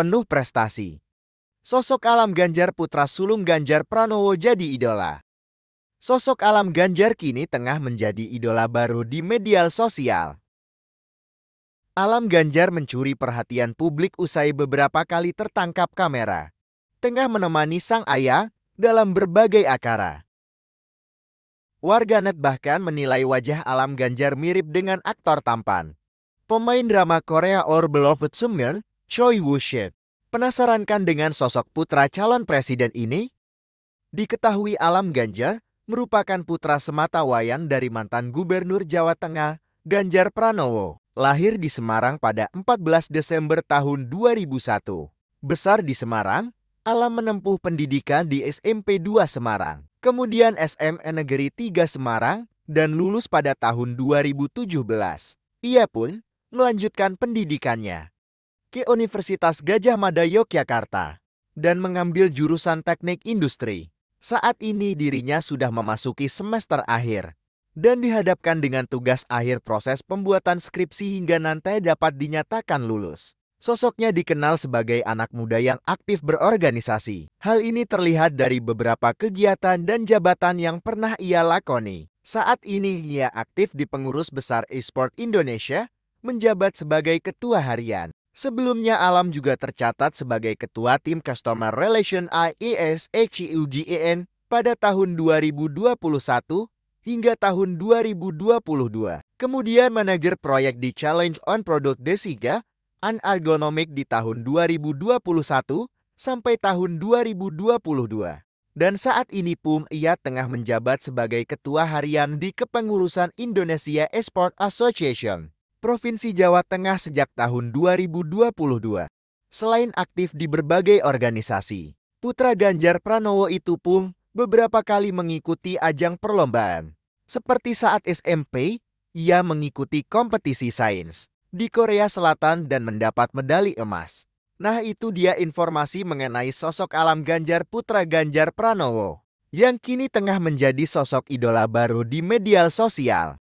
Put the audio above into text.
penuh prestasi. Sosok Alam Ganjar putra sulung Ganjar Pranowo jadi idola. Sosok Alam Ganjar kini tengah menjadi idola baru di media sosial. Alam Ganjar mencuri perhatian publik usai beberapa kali tertangkap kamera. Tengah menemani sang ayah dalam berbagai akara. Warganet bahkan menilai wajah Alam Ganjar mirip dengan aktor tampan. Pemain drama Korea Or Beloved Summer Choi woo shin Penasaran kan dengan sosok putra calon presiden ini? Diketahui Alam Ganjar merupakan putra semata wayang dari mantan Gubernur Jawa Tengah, Ganjar Pranowo. Lahir di Semarang pada 14 Desember tahun 2001. Besar di Semarang, Alam menempuh pendidikan di SMP 2 Semarang, kemudian SMA Negeri 3 Semarang, dan lulus pada tahun 2017. Ia pun melanjutkan pendidikannya ke Universitas Gajah Mada Yogyakarta dan mengambil jurusan teknik industri. Saat ini dirinya sudah memasuki semester akhir dan dihadapkan dengan tugas akhir proses pembuatan skripsi hingga nanti dapat dinyatakan lulus. Sosoknya dikenal sebagai anak muda yang aktif berorganisasi. Hal ini terlihat dari beberapa kegiatan dan jabatan yang pernah ia lakoni. Saat ini ia aktif di Pengurus Besar Esport Indonesia, menjabat sebagai ketua harian. Sebelumnya Alam juga tercatat sebagai Ketua Tim Customer Relation IES HUGEN e pada tahun 2021 hingga tahun 2022. Kemudian manajer proyek di Challenge on Product Desiga, An Ergonomic di tahun 2021 sampai tahun 2022. Dan saat ini pun ia tengah menjabat sebagai ketua harian di kepengurusan Indonesia Esport Association. Provinsi Jawa Tengah sejak tahun 2022. Selain aktif di berbagai organisasi, putra Ganjar Pranowo itu pun beberapa kali mengikuti ajang perlombaan. Seperti saat SMP, ia mengikuti kompetisi sains di Korea Selatan dan mendapat medali emas. Nah itu dia informasi mengenai sosok alam Ganjar Putra Ganjar Pranowo, yang kini tengah menjadi sosok idola baru di media sosial.